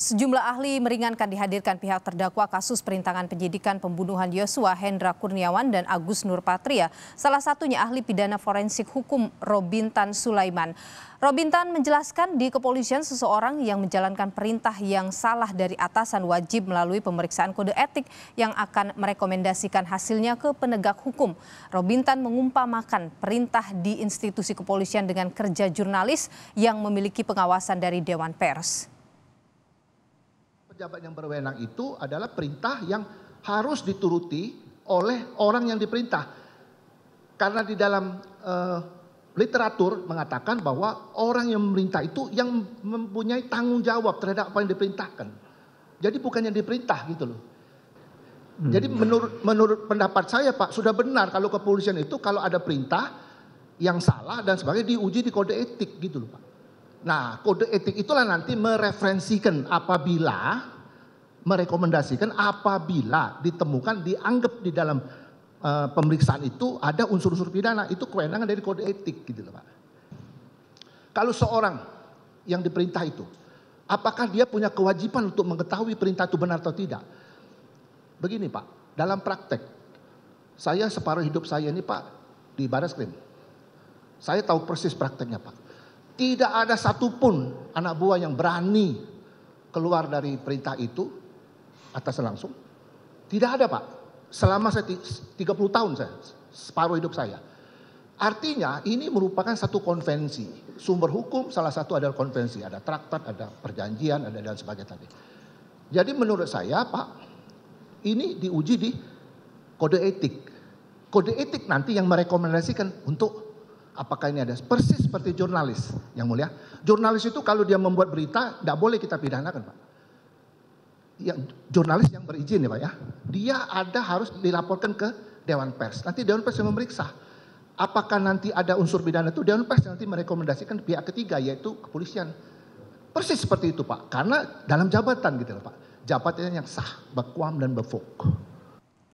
Sejumlah ahli meringankan dihadirkan pihak terdakwa kasus perintangan penyidikan pembunuhan Yosua Hendra Kurniawan dan Agus Nurpatria, salah satunya ahli pidana forensik hukum Robintan Sulaiman. Robintan menjelaskan di kepolisian seseorang yang menjalankan perintah yang salah dari atasan wajib melalui pemeriksaan kode etik yang akan merekomendasikan hasilnya ke penegak hukum. Robintan mengumpamakan perintah di institusi kepolisian dengan kerja jurnalis yang memiliki pengawasan dari Dewan Pers pejabat yang berwenang itu adalah perintah yang harus dituruti oleh orang yang diperintah. Karena di dalam uh, literatur mengatakan bahwa orang yang memerintah itu yang mempunyai tanggung jawab terhadap apa yang diperintahkan. Jadi bukan yang diperintah gitu loh. Hmm. Jadi menurut menurut pendapat saya Pak sudah benar kalau kepolisian itu kalau ada perintah yang salah dan sebagainya diuji di kode etik gitu loh Pak. Nah kode etik itulah nanti mereferensikan apabila merekomendasikan apabila ditemukan dianggap di dalam uh, pemeriksaan itu ada unsur-unsur pidana itu kewenangan dari kode etik gitu loh Pak. Kalau seorang yang diperintah itu apakah dia punya kewajiban untuk mengetahui perintah itu benar atau tidak? Begini Pak, dalam praktek saya separuh hidup saya ini Pak di Baris Krim. Saya tahu persis prakteknya Pak. Tidak ada satupun anak buah yang berani keluar dari perintah itu atas langsung? Tidak ada Pak. Selama saya 30 tahun saya, separuh hidup saya. Artinya ini merupakan satu konvensi. Sumber hukum salah satu adalah konvensi. Ada traktat, ada perjanjian, ada dan sebagainya tadi. Jadi menurut saya Pak, ini diuji di kode etik. Kode etik nanti yang merekomendasikan untuk apakah ini ada persis seperti jurnalis yang mulia. Jurnalis itu kalau dia membuat berita, tidak boleh kita pidanakan Pak ya, jurnalis yang berizin ya Pak ya, dia ada harus dilaporkan ke Dewan Pers. Nanti Dewan Pers yang memeriksa. Apakah nanti ada unsur pidana itu Dewan Pers nanti merekomendasikan pihak ketiga yaitu kepolisian. Persis seperti itu Pak, karena dalam jabatan gitu Pak. Jabatannya yang sah, bekuam dan befok.